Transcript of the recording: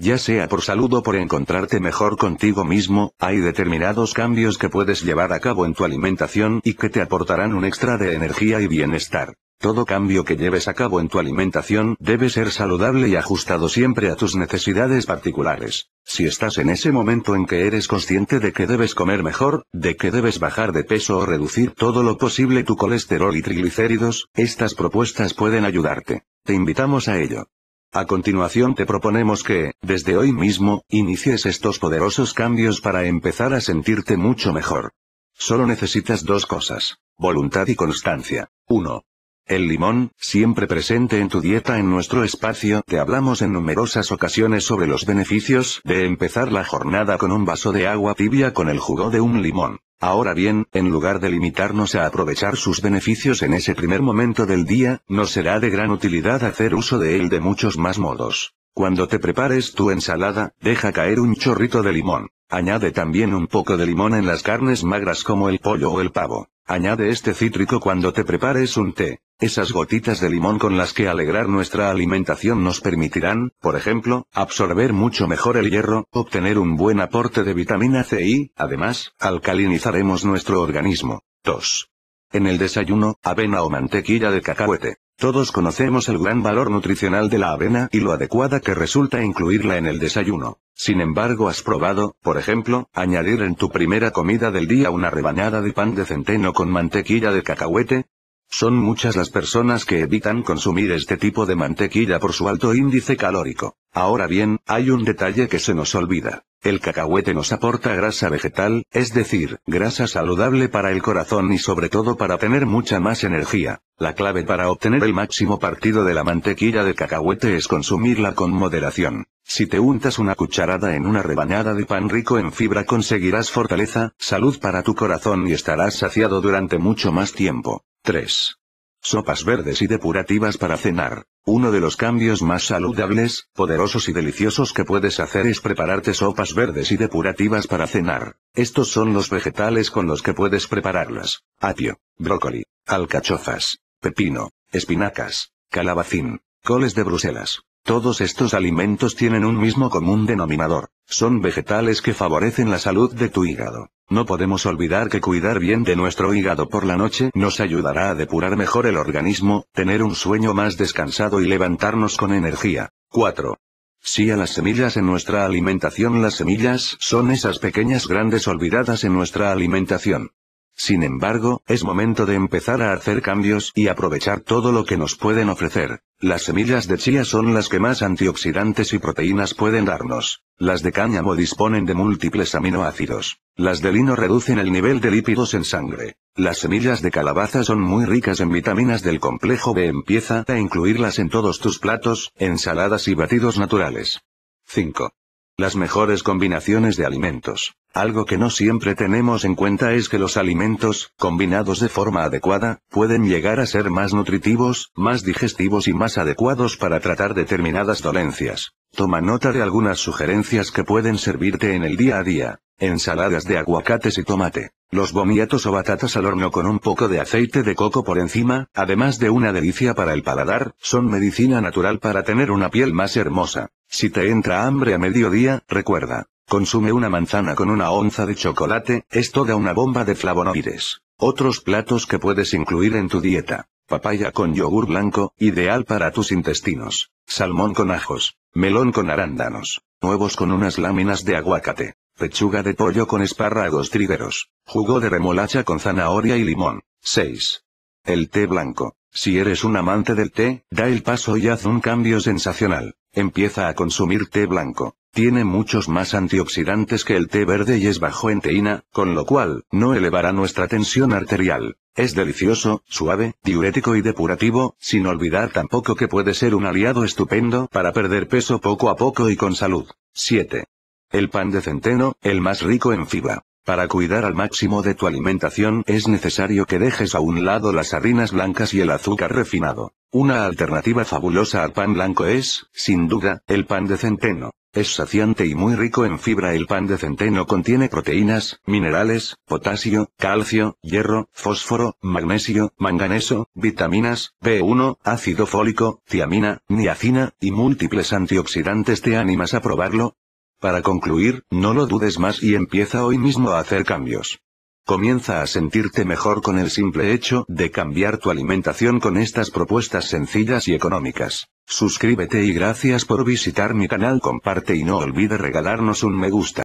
Ya sea por salud o por encontrarte mejor contigo mismo, hay determinados cambios que puedes llevar a cabo en tu alimentación y que te aportarán un extra de energía y bienestar. Todo cambio que lleves a cabo en tu alimentación debe ser saludable y ajustado siempre a tus necesidades particulares. Si estás en ese momento en que eres consciente de que debes comer mejor, de que debes bajar de peso o reducir todo lo posible tu colesterol y triglicéridos, estas propuestas pueden ayudarte. Te invitamos a ello. A continuación te proponemos que, desde hoy mismo, inicies estos poderosos cambios para empezar a sentirte mucho mejor. Solo necesitas dos cosas, voluntad y constancia. 1. El limón, siempre presente en tu dieta en nuestro espacio, te hablamos en numerosas ocasiones sobre los beneficios de empezar la jornada con un vaso de agua tibia con el jugo de un limón. Ahora bien, en lugar de limitarnos a aprovechar sus beneficios en ese primer momento del día, nos será de gran utilidad hacer uso de él de muchos más modos. Cuando te prepares tu ensalada, deja caer un chorrito de limón. Añade también un poco de limón en las carnes magras como el pollo o el pavo. Añade este cítrico cuando te prepares un té. Esas gotitas de limón con las que alegrar nuestra alimentación nos permitirán, por ejemplo, absorber mucho mejor el hierro, obtener un buen aporte de vitamina C y, además, alcalinizaremos nuestro organismo. 2. En el desayuno, avena o mantequilla de cacahuete. Todos conocemos el gran valor nutricional de la avena y lo adecuada que resulta incluirla en el desayuno. Sin embargo has probado, por ejemplo, añadir en tu primera comida del día una rebanada de pan de centeno con mantequilla de cacahuete. Son muchas las personas que evitan consumir este tipo de mantequilla por su alto índice calórico. Ahora bien, hay un detalle que se nos olvida. El cacahuete nos aporta grasa vegetal, es decir, grasa saludable para el corazón y sobre todo para tener mucha más energía. La clave para obtener el máximo partido de la mantequilla de cacahuete es consumirla con moderación. Si te untas una cucharada en una rebanada de pan rico en fibra conseguirás fortaleza, salud para tu corazón y estarás saciado durante mucho más tiempo. 3. Sopas verdes y depurativas para cenar. Uno de los cambios más saludables, poderosos y deliciosos que puedes hacer es prepararte sopas verdes y depurativas para cenar. Estos son los vegetales con los que puedes prepararlas. Apio, brócoli, alcachofas, pepino, espinacas, calabacín, coles de Bruselas, todos estos alimentos tienen un mismo común denominador. Son vegetales que favorecen la salud de tu hígado. No podemos olvidar que cuidar bien de nuestro hígado por la noche nos ayudará a depurar mejor el organismo, tener un sueño más descansado y levantarnos con energía. 4. Si a las semillas en nuestra alimentación. Las semillas son esas pequeñas grandes olvidadas en nuestra alimentación. Sin embargo, es momento de empezar a hacer cambios y aprovechar todo lo que nos pueden ofrecer. Las semillas de chía son las que más antioxidantes y proteínas pueden darnos. Las de cáñamo disponen de múltiples aminoácidos. Las de lino reducen el nivel de lípidos en sangre. Las semillas de calabaza son muy ricas en vitaminas del complejo B. Empieza a e incluirlas en todos tus platos, ensaladas y batidos naturales. 5. Las mejores combinaciones de alimentos. Algo que no siempre tenemos en cuenta es que los alimentos, combinados de forma adecuada, pueden llegar a ser más nutritivos, más digestivos y más adecuados para tratar determinadas dolencias. Toma nota de algunas sugerencias que pueden servirte en el día a día. Ensaladas de aguacates y tomate. Los boniatos o batatas al horno con un poco de aceite de coco por encima, además de una delicia para el paladar, son medicina natural para tener una piel más hermosa. Si te entra hambre a mediodía, recuerda, Consume una manzana con una onza de chocolate, es toda una bomba de flavonoides. Otros platos que puedes incluir en tu dieta. Papaya con yogur blanco, ideal para tus intestinos. Salmón con ajos. Melón con arándanos. Huevos con unas láminas de aguacate. Pechuga de pollo con espárragos trigueros. Jugo de remolacha con zanahoria y limón. 6. El té blanco. Si eres un amante del té, da el paso y haz un cambio sensacional. Empieza a consumir té blanco. Tiene muchos más antioxidantes que el té verde y es bajo en teína, con lo cual, no elevará nuestra tensión arterial. Es delicioso, suave, diurético y depurativo, sin olvidar tampoco que puede ser un aliado estupendo para perder peso poco a poco y con salud. 7. El pan de centeno, el más rico en fibra. Para cuidar al máximo de tu alimentación es necesario que dejes a un lado las harinas blancas y el azúcar refinado. Una alternativa fabulosa al pan blanco es, sin duda, el pan de centeno. Es saciante y muy rico en fibra. El pan de centeno contiene proteínas, minerales, potasio, calcio, hierro, fósforo, magnesio, manganeso, vitaminas, B1, ácido fólico, tiamina, niacina, y múltiples antioxidantes. ¿Te animas a probarlo? Para concluir, no lo dudes más y empieza hoy mismo a hacer cambios. Comienza a sentirte mejor con el simple hecho de cambiar tu alimentación con estas propuestas sencillas y económicas. Suscríbete y gracias por visitar mi canal comparte y no olvides regalarnos un me gusta.